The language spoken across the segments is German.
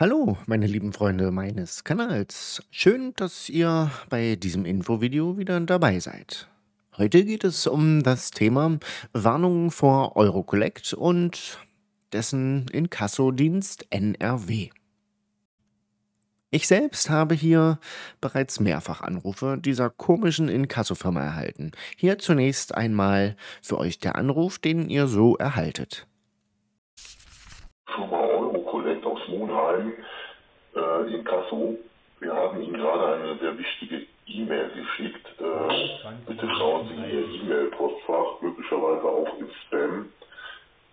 Hallo, meine lieben Freunde meines Kanals. Schön, dass ihr bei diesem Infovideo wieder dabei seid. Heute geht es um das Thema Warnungen vor Eurocollect und dessen Inkassodienst NRW. Ich selbst habe hier bereits mehrfach Anrufe dieser komischen Inkassofirma erhalten. Hier zunächst einmal für euch der Anruf, den ihr so erhaltet. schreiben. Äh, Inkasso, wir haben Ihnen gerade eine sehr wichtige E-Mail geschickt. Äh, bitte schauen Sie in Ihr E-Mail-Postfach, möglicherweise auch im Spam.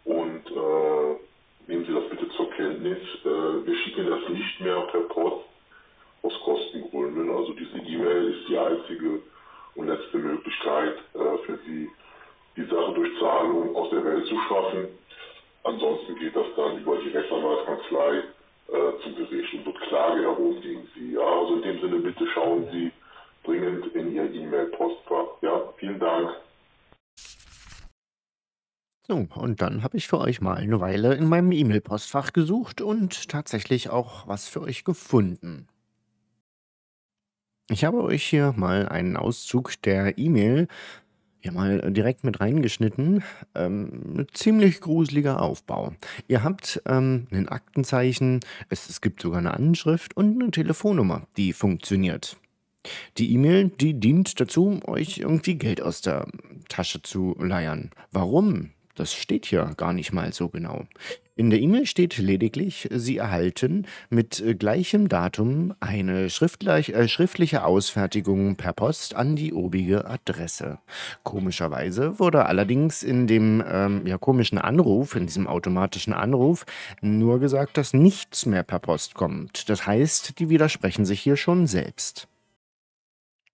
Und äh, nehmen Sie das bitte zur Kenntnis. Äh, wir schicken das nicht mehr per Post aus Kostengründen. Also diese E-Mail ist die einzige und letzte Möglichkeit äh, für Sie, die Sache durch Zahlung aus der Welt zu schaffen. Ansonsten geht das dann über die Rechtsanwaltskanzlei äh, zugegriffen, wird Klage erhoben gegen Sie. Ja, also in dem Sinne, bitte schauen Sie dringend in Ihr E-Mail-Postfach. Ja, vielen Dank. So, und dann habe ich für euch mal eine Weile in meinem E-Mail-Postfach gesucht und tatsächlich auch was für euch gefunden. Ich habe euch hier mal einen Auszug der E-Mail ja mal direkt mit reingeschnitten. Ähm, ne, ziemlich gruseliger Aufbau. Ihr habt ähm, ein Aktenzeichen, es, es gibt sogar eine Anschrift und eine Telefonnummer, die funktioniert. Die E-Mail, die dient dazu, euch irgendwie Geld aus der Tasche zu leiern. Warum? Das steht hier gar nicht mal so genau. In der E-Mail steht lediglich, Sie erhalten mit äh, gleichem Datum eine äh, schriftliche Ausfertigung per Post an die obige Adresse. Komischerweise wurde allerdings in dem ähm, ja, komischen Anruf, in diesem automatischen Anruf, nur gesagt, dass nichts mehr per Post kommt. Das heißt, die widersprechen sich hier schon selbst.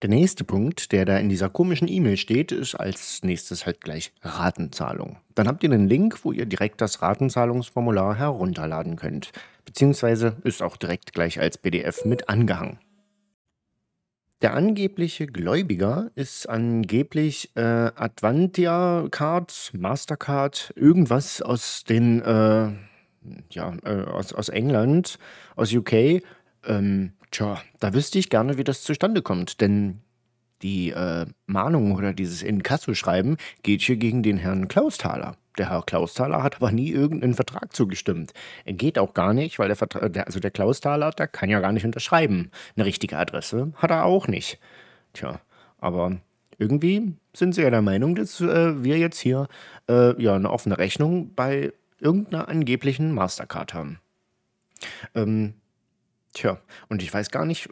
Der nächste Punkt, der da in dieser komischen E-Mail steht, ist als nächstes halt gleich Ratenzahlung. Dann habt ihr einen Link, wo ihr direkt das Ratenzahlungsformular herunterladen könnt. Beziehungsweise ist auch direkt gleich als PDF mit angehangen. Der angebliche Gläubiger ist angeblich äh, Advantia Cards, Mastercard, irgendwas aus den, äh, ja, äh, aus, aus England, aus UK, ähm, tja, da wüsste ich gerne, wie das zustande kommt, denn die äh, Mahnung oder dieses Inkasso-Schreiben geht hier gegen den Herrn Klausthaler. Der Herr Klausthaler hat aber nie irgendeinen Vertrag zugestimmt. Er geht auch gar nicht, weil der, Vertra der, also der Klausthaler, der kann ja gar nicht unterschreiben. Eine richtige Adresse hat er auch nicht. Tja, aber irgendwie sind sie ja der Meinung, dass äh, wir jetzt hier äh, ja eine offene Rechnung bei irgendeiner angeblichen Mastercard haben. Ähm, Tja, und ich weiß gar nicht,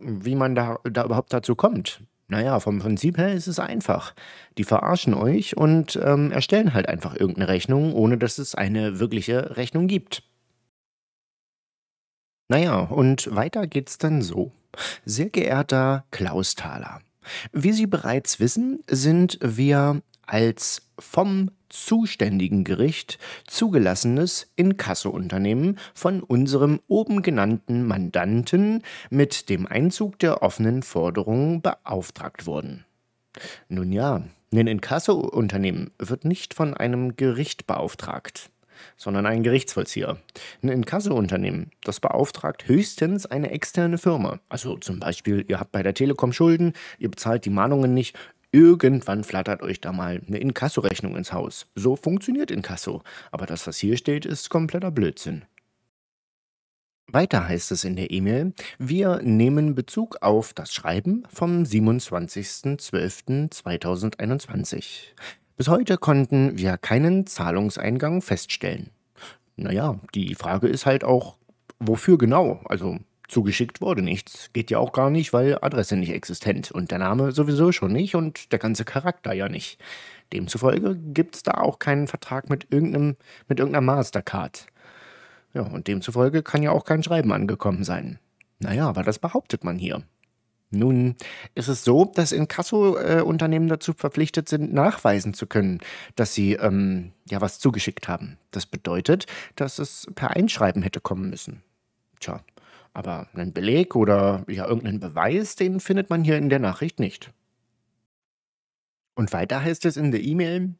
wie man da, da überhaupt dazu kommt. Naja, vom Prinzip her ist es einfach. Die verarschen euch und ähm, erstellen halt einfach irgendeine Rechnung, ohne dass es eine wirkliche Rechnung gibt. Naja, und weiter geht's dann so. Sehr geehrter Klaus Thaler, wie Sie bereits wissen, sind wir als vom zuständigen Gericht zugelassenes Inkassounternehmen von unserem oben genannten Mandanten mit dem Einzug der offenen Forderungen beauftragt wurden. Nun ja, ein Inkassounternehmen wird nicht von einem Gericht beauftragt, sondern ein Gerichtsvollzieher. Ein Inkassounternehmen, das beauftragt höchstens eine externe Firma. Also zum Beispiel, ihr habt bei der Telekom Schulden, ihr bezahlt die Mahnungen nicht, Irgendwann flattert euch da mal eine Inkasso-Rechnung ins Haus. So funktioniert Inkasso. Aber das, was hier steht, ist kompletter Blödsinn. Weiter heißt es in der E-Mail, wir nehmen Bezug auf das Schreiben vom 27.12.2021. Bis heute konnten wir keinen Zahlungseingang feststellen. Naja, die Frage ist halt auch, wofür genau? Also zugeschickt wurde nichts. Geht ja auch gar nicht, weil Adresse nicht existent und der Name sowieso schon nicht und der ganze Charakter ja nicht. Demzufolge gibt es da auch keinen Vertrag mit, irgendeinem, mit irgendeiner Mastercard. Ja, und demzufolge kann ja auch kein Schreiben angekommen sein. Naja, aber das behauptet man hier. Nun ist es so, dass Inkasso-Unternehmen äh, dazu verpflichtet sind, nachweisen zu können, dass sie ähm, ja was zugeschickt haben. Das bedeutet, dass es per Einschreiben hätte kommen müssen. Tja, aber einen Beleg oder ja irgendeinen Beweis, den findet man hier in der Nachricht nicht. Und weiter heißt es in der E-Mail,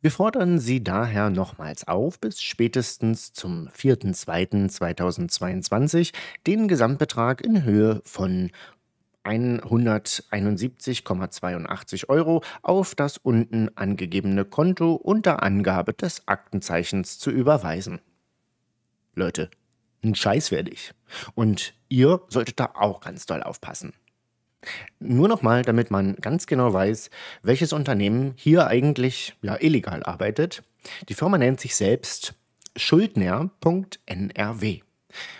wir fordern Sie daher nochmals auf, bis spätestens zum 4.2.2022 den Gesamtbetrag in Höhe von 171,82 Euro auf das unten angegebene Konto unter Angabe des Aktenzeichens zu überweisen. Leute, ein Scheiß werde ich. Und ihr solltet da auch ganz doll aufpassen. Nur nochmal, damit man ganz genau weiß, welches Unternehmen hier eigentlich ja, illegal arbeitet. Die Firma nennt sich selbst schuldner.nrw.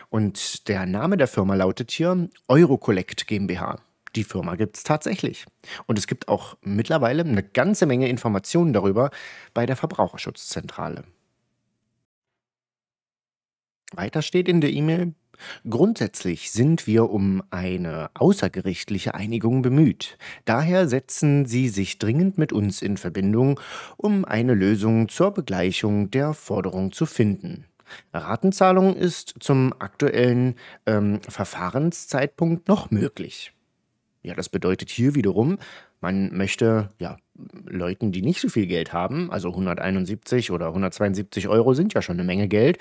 Und der Name der Firma lautet hier Eurocollect GmbH. Die Firma gibt es tatsächlich. Und es gibt auch mittlerweile eine ganze Menge Informationen darüber bei der Verbraucherschutzzentrale. Weiter steht in der E-Mail, Grundsätzlich sind wir um eine außergerichtliche Einigung bemüht. Daher setzen Sie sich dringend mit uns in Verbindung, um eine Lösung zur Begleichung der Forderung zu finden. Ratenzahlung ist zum aktuellen ähm, Verfahrenszeitpunkt noch möglich. Ja, das bedeutet hier wiederum, man möchte ja Leuten, die nicht so viel Geld haben, also 171 oder 172 Euro sind ja schon eine Menge Geld,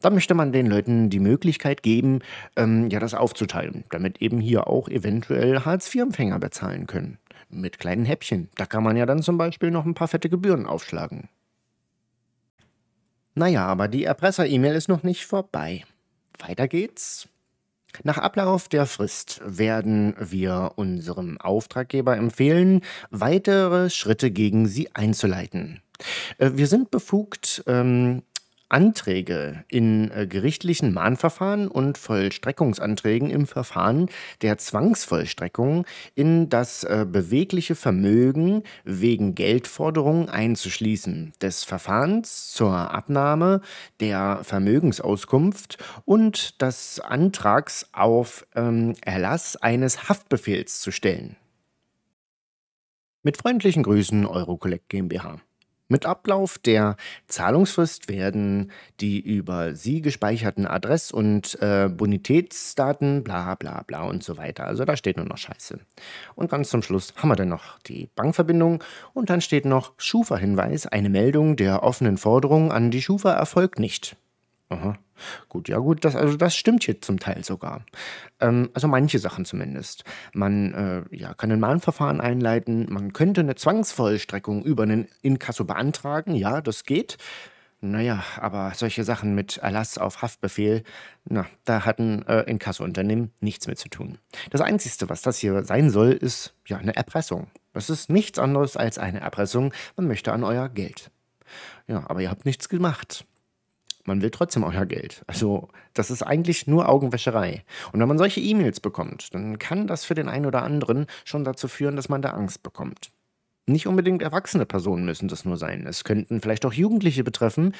da möchte man den Leuten die Möglichkeit geben, ähm, ja, das aufzuteilen, damit eben hier auch eventuell Hartz-IV-Empfänger bezahlen können. Mit kleinen Häppchen. Da kann man ja dann zum Beispiel noch ein paar fette Gebühren aufschlagen. Naja, aber die Erpresser-E-Mail ist noch nicht vorbei. Weiter geht's. Nach Ablauf der Frist werden wir unserem Auftraggeber empfehlen, weitere Schritte gegen sie einzuleiten. Äh, wir sind befugt, ähm, Anträge in äh, gerichtlichen Mahnverfahren und Vollstreckungsanträgen im Verfahren der Zwangsvollstreckung in das äh, bewegliche Vermögen wegen Geldforderungen einzuschließen, des Verfahrens zur Abnahme der Vermögensauskunft und des Antrags auf ähm, Erlass eines Haftbefehls zu stellen. Mit freundlichen Grüßen, Eurocollect GmbH. Mit Ablauf der Zahlungsfrist werden die über Sie gespeicherten Adress- und äh, Bonitätsdaten, bla bla bla und so weiter. Also da steht nur noch Scheiße. Und ganz zum Schluss haben wir dann noch die Bankverbindung und dann steht noch Schufa-Hinweis, eine Meldung der offenen Forderung an die Schufa erfolgt nicht. Aha. Gut, ja gut, das, also das stimmt hier zum Teil sogar. Ähm, also manche Sachen zumindest. Man äh, ja, kann ein Mahnverfahren einleiten, man könnte eine Zwangsvollstreckung über einen Inkasso beantragen, ja, das geht. Naja, aber solche Sachen mit Erlass auf Haftbefehl, na, da hatten äh, Inkasso-Unternehmen nichts mit zu tun. Das Einzige, was das hier sein soll, ist ja eine Erpressung. Das ist nichts anderes als eine Erpressung. Man möchte an euer Geld. Ja, aber ihr habt nichts gemacht man will trotzdem euer Geld. Also das ist eigentlich nur Augenwäscherei. Und wenn man solche E-Mails bekommt, dann kann das für den einen oder anderen schon dazu führen, dass man da Angst bekommt. Nicht unbedingt erwachsene Personen müssen das nur sein. Es könnten vielleicht auch Jugendliche betreffen,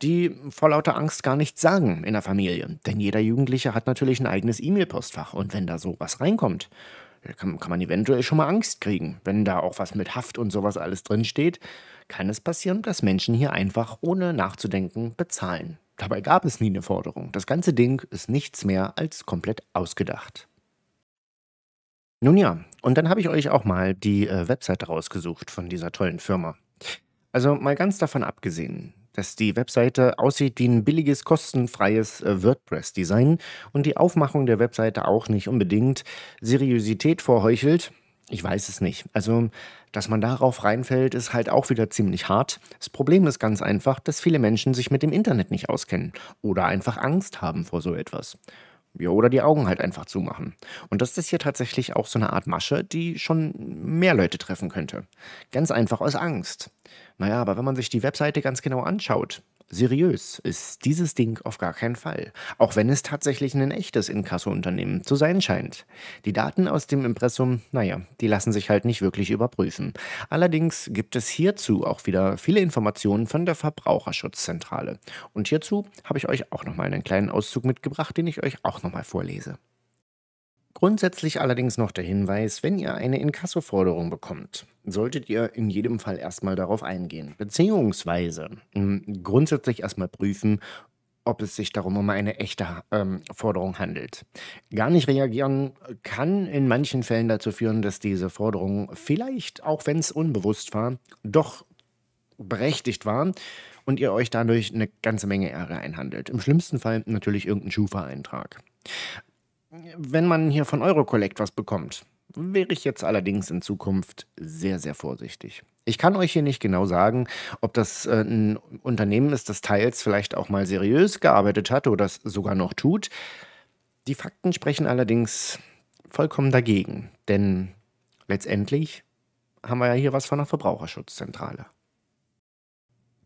die vor lauter Angst gar nichts sagen in der Familie. Denn jeder Jugendliche hat natürlich ein eigenes E-Mail-Postfach. Und wenn da sowas reinkommt, kann, kann man eventuell schon mal Angst kriegen, wenn da auch was mit Haft und sowas alles drinsteht kann es passieren, dass Menschen hier einfach ohne nachzudenken bezahlen. Dabei gab es nie eine Forderung. Das ganze Ding ist nichts mehr als komplett ausgedacht. Nun ja, und dann habe ich euch auch mal die äh, Website rausgesucht von dieser tollen Firma. Also mal ganz davon abgesehen, dass die Webseite aussieht wie ein billiges, kostenfreies äh, WordPress-Design und die Aufmachung der Webseite auch nicht unbedingt Seriosität vorheuchelt, ich weiß es nicht. Also, dass man darauf reinfällt, ist halt auch wieder ziemlich hart. Das Problem ist ganz einfach, dass viele Menschen sich mit dem Internet nicht auskennen oder einfach Angst haben vor so etwas. Ja, oder die Augen halt einfach zumachen. Und das ist hier tatsächlich auch so eine Art Masche, die schon mehr Leute treffen könnte. Ganz einfach aus Angst. Naja, aber wenn man sich die Webseite ganz genau anschaut, Seriös ist dieses Ding auf gar keinen Fall, auch wenn es tatsächlich ein echtes Inkasso-Unternehmen zu sein scheint. Die Daten aus dem Impressum, naja, die lassen sich halt nicht wirklich überprüfen. Allerdings gibt es hierzu auch wieder viele Informationen von der Verbraucherschutzzentrale. Und hierzu habe ich euch auch nochmal einen kleinen Auszug mitgebracht, den ich euch auch nochmal vorlese. Grundsätzlich allerdings noch der Hinweis, wenn ihr eine Inkassoforderung bekommt, solltet ihr in jedem Fall erstmal darauf eingehen, beziehungsweise hm, grundsätzlich erstmal prüfen, ob es sich darum um eine echte ähm, Forderung handelt. Gar nicht reagieren kann in manchen Fällen dazu führen, dass diese Forderung vielleicht, auch wenn es unbewusst war, doch berechtigt war und ihr euch dadurch eine ganze Menge Ärger einhandelt. Im schlimmsten Fall natürlich irgendein Schufa-Eintrag wenn man hier von Eurocollect was bekommt, wäre ich jetzt allerdings in Zukunft sehr, sehr vorsichtig. Ich kann euch hier nicht genau sagen, ob das äh, ein Unternehmen ist, das teils vielleicht auch mal seriös gearbeitet hat oder das sogar noch tut. Die Fakten sprechen allerdings vollkommen dagegen, denn letztendlich haben wir ja hier was von der Verbraucherschutzzentrale.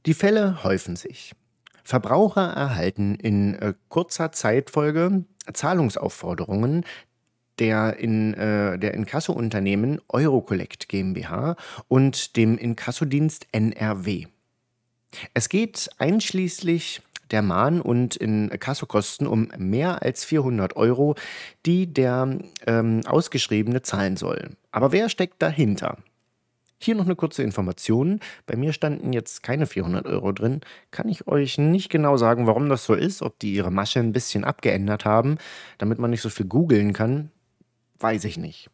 Die Fälle häufen sich. Verbraucher erhalten in äh, kurzer Zeitfolge Zahlungsaufforderungen der in äh, der Inkassounternehmen Eurocollect GmbH und dem Inkassodienst NRW. Es geht einschließlich der Mahn- und in Kassokosten um mehr als 400 Euro, die der ähm, Ausgeschriebene zahlen soll. Aber wer steckt dahinter? Hier noch eine kurze Information. Bei mir standen jetzt keine 400 Euro drin. Kann ich euch nicht genau sagen, warum das so ist, ob die ihre Masche ein bisschen abgeändert haben, damit man nicht so viel googeln kann, weiß ich nicht.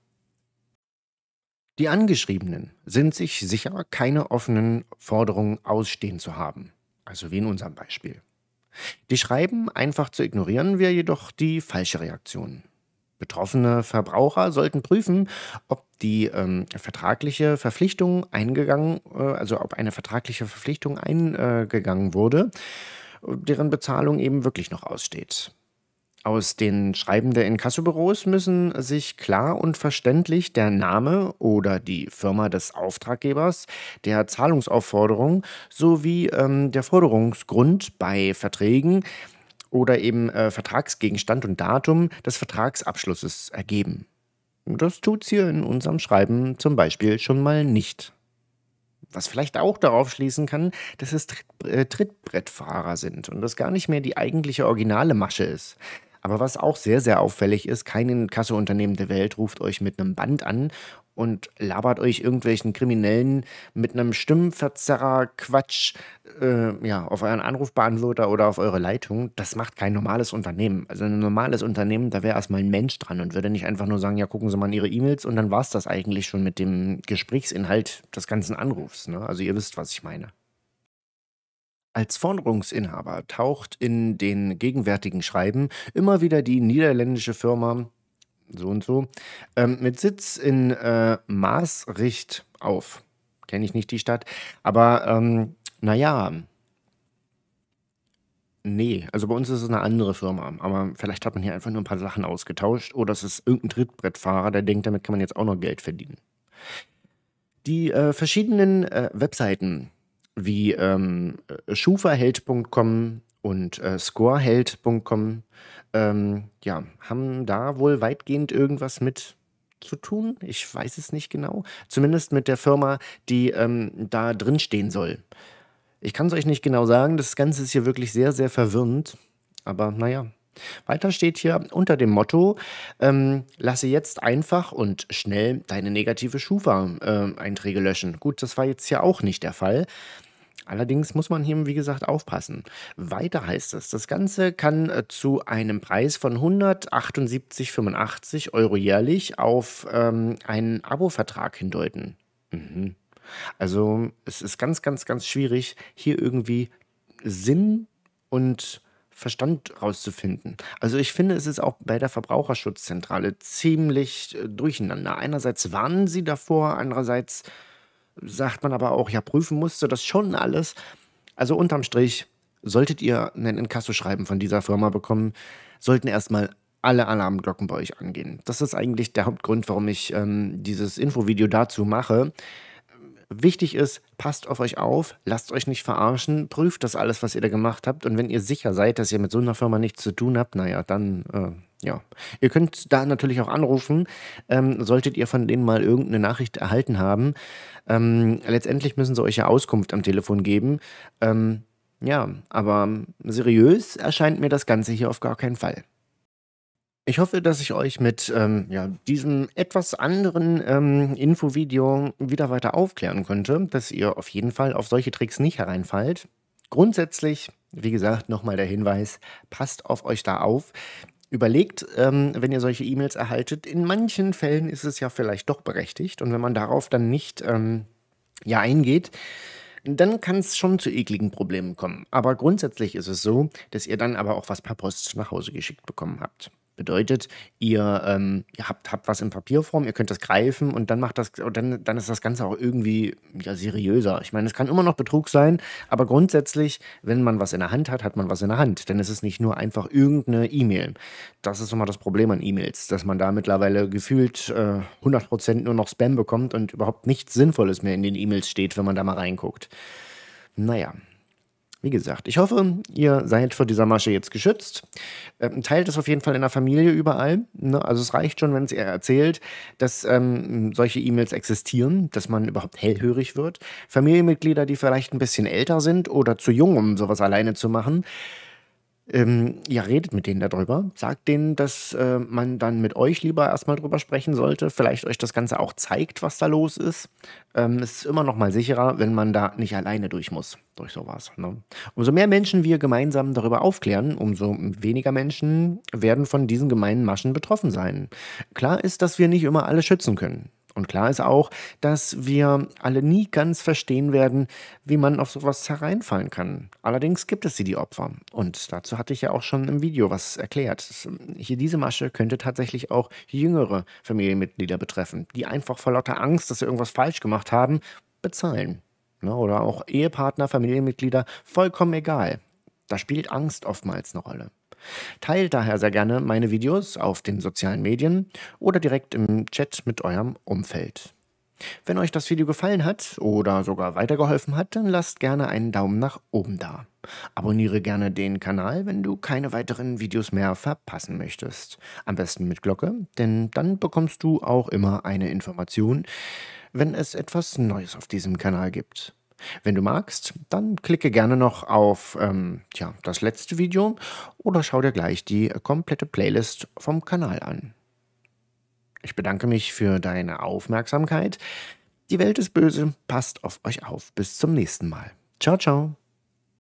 Die Angeschriebenen sind sich sicher, keine offenen Forderungen ausstehen zu haben. Also wie in unserem Beispiel. Die Schreiben einfach zu ignorieren wäre jedoch die falsche Reaktion. Betroffene Verbraucher sollten prüfen, ob die ähm, vertragliche Verpflichtung eingegangen, äh, also ob eine vertragliche Verpflichtung eingegangen wurde, deren Bezahlung eben wirklich noch aussteht. Aus den Schreiben der Inkassobüros müssen sich klar und verständlich der Name oder die Firma des Auftraggebers, der Zahlungsaufforderung sowie ähm, der Forderungsgrund bei Verträgen oder eben äh, Vertragsgegenstand und Datum des Vertragsabschlusses ergeben. Das tut's hier in unserem Schreiben zum Beispiel schon mal nicht. Was vielleicht auch darauf schließen kann, dass es äh, Trittbrettfahrer sind und das gar nicht mehr die eigentliche originale Masche ist. Aber was auch sehr, sehr auffällig ist, kein Kasseunternehmen der Welt ruft euch mit einem Band an und labert euch irgendwelchen Kriminellen mit einem Stimmenverzerrer Quatsch äh, ja, auf euren Anrufbeantworter oder auf eure Leitung. Das macht kein normales Unternehmen. Also ein normales Unternehmen, da wäre erstmal ein Mensch dran und würde nicht einfach nur sagen, ja, gucken Sie mal an Ihre E-Mails und dann war es das eigentlich schon mit dem Gesprächsinhalt des ganzen Anrufs. Ne? Also ihr wisst, was ich meine. Als Forderungsinhaber taucht in den gegenwärtigen Schreiben immer wieder die niederländische Firma so und so, ähm, mit Sitz in äh, Maastricht auf. Kenne ich nicht die Stadt, aber ähm, naja. Nee, also bei uns ist es eine andere Firma, aber vielleicht hat man hier einfach nur ein paar Sachen ausgetauscht oder es ist irgendein Trittbrettfahrer, der denkt, damit kann man jetzt auch noch Geld verdienen. Die äh, verschiedenen äh, Webseiten wie ähm, schuferheld.com, und äh, Scoreheld.com ähm, ja, haben da wohl weitgehend irgendwas mit zu tun. Ich weiß es nicht genau. Zumindest mit der Firma, die ähm, da drin stehen soll. Ich kann es euch nicht genau sagen. Das Ganze ist hier wirklich sehr, sehr verwirrend. Aber naja. Weiter steht hier unter dem Motto: ähm, Lasse jetzt einfach und schnell deine negative Schufa-Einträge äh, löschen. Gut, das war jetzt hier auch nicht der Fall. Allerdings muss man hier, wie gesagt, aufpassen. Weiter heißt es, das Ganze kann äh, zu einem Preis von 178,85 Euro jährlich auf ähm, einen Abo-Vertrag hindeuten. Mhm. Also es ist ganz, ganz, ganz schwierig, hier irgendwie Sinn und Verstand rauszufinden. Also ich finde, es ist auch bei der Verbraucherschutzzentrale ziemlich äh, durcheinander. Einerseits warnen sie davor, andererseits sagt man aber auch, ja, prüfen musste das schon alles. Also unterm Strich, solltet ihr einen Inkassoschreiben von dieser Firma bekommen, sollten erstmal alle Alarmglocken bei euch angehen. Das ist eigentlich der Hauptgrund, warum ich ähm, dieses Infovideo dazu mache. Wichtig ist, passt auf euch auf, lasst euch nicht verarschen, prüft das alles, was ihr da gemacht habt. Und wenn ihr sicher seid, dass ihr mit so einer Firma nichts zu tun habt, naja, dann äh, ja, ihr könnt da natürlich auch anrufen, ähm, solltet ihr von denen mal irgendeine Nachricht erhalten haben. Ähm, letztendlich müssen sie euch ja Auskunft am Telefon geben. Ähm, ja, aber seriös erscheint mir das Ganze hier auf gar keinen Fall. Ich hoffe, dass ich euch mit ähm, ja, diesem etwas anderen ähm, Infovideo wieder weiter aufklären konnte, dass ihr auf jeden Fall auf solche Tricks nicht hereinfallt. Grundsätzlich, wie gesagt, nochmal der Hinweis, passt auf euch da auf überlegt, ähm, wenn ihr solche E-Mails erhaltet, in manchen Fällen ist es ja vielleicht doch berechtigt. Und wenn man darauf dann nicht ähm, ja eingeht, dann kann es schon zu ekligen Problemen kommen. Aber grundsätzlich ist es so, dass ihr dann aber auch was per Post nach Hause geschickt bekommen habt. Bedeutet, ihr, ähm, habt, habt was in Papierform, ihr könnt das greifen und dann macht das, dann, dann ist das Ganze auch irgendwie ja, seriöser. Ich meine, es kann immer noch Betrug sein, aber grundsätzlich, wenn man was in der Hand hat, hat man was in der Hand. Denn es ist nicht nur einfach irgendeine E-Mail. Das ist immer das Problem an E-Mails, dass man da mittlerweile gefühlt äh, 100% nur noch Spam bekommt und überhaupt nichts Sinnvolles mehr in den E-Mails steht, wenn man da mal reinguckt. Naja, wie gesagt, ich hoffe, ihr seid vor dieser Masche jetzt geschützt. Ähm, teilt es auf jeden Fall in der Familie überall. Ne? Also es reicht schon, wenn es ihr erzählt, dass ähm, solche E-Mails existieren, dass man überhaupt hellhörig wird. Familienmitglieder, die vielleicht ein bisschen älter sind oder zu jung, um sowas alleine zu machen, ähm, ja, redet mit denen darüber. Sagt denen, dass äh, man dann mit euch lieber erstmal drüber sprechen sollte. Vielleicht euch das Ganze auch zeigt, was da los ist. Ähm, es ist immer noch mal sicherer, wenn man da nicht alleine durch muss, durch sowas. Ne? Umso mehr Menschen wir gemeinsam darüber aufklären, umso weniger Menschen werden von diesen gemeinen Maschen betroffen sein. Klar ist, dass wir nicht immer alle schützen können. Und klar ist auch, dass wir alle nie ganz verstehen werden, wie man auf sowas hereinfallen kann. Allerdings gibt es sie, die Opfer. Und dazu hatte ich ja auch schon im Video was erklärt. Hier diese Masche könnte tatsächlich auch jüngere Familienmitglieder betreffen, die einfach vor lauter Angst, dass sie irgendwas falsch gemacht haben, bezahlen. Ne, oder auch Ehepartner, Familienmitglieder, vollkommen egal. Da spielt Angst oftmals eine Rolle. Teilt daher sehr gerne meine Videos auf den sozialen Medien oder direkt im Chat mit eurem Umfeld. Wenn euch das Video gefallen hat oder sogar weitergeholfen hat, dann lasst gerne einen Daumen nach oben da. Abonniere gerne den Kanal, wenn du keine weiteren Videos mehr verpassen möchtest. Am besten mit Glocke, denn dann bekommst du auch immer eine Information, wenn es etwas Neues auf diesem Kanal gibt. Wenn du magst, dann klicke gerne noch auf ähm, tja, das letzte Video oder schau dir gleich die komplette Playlist vom Kanal an. Ich bedanke mich für deine Aufmerksamkeit. Die Welt ist böse, passt auf euch auf. Bis zum nächsten Mal. Ciao, ciao.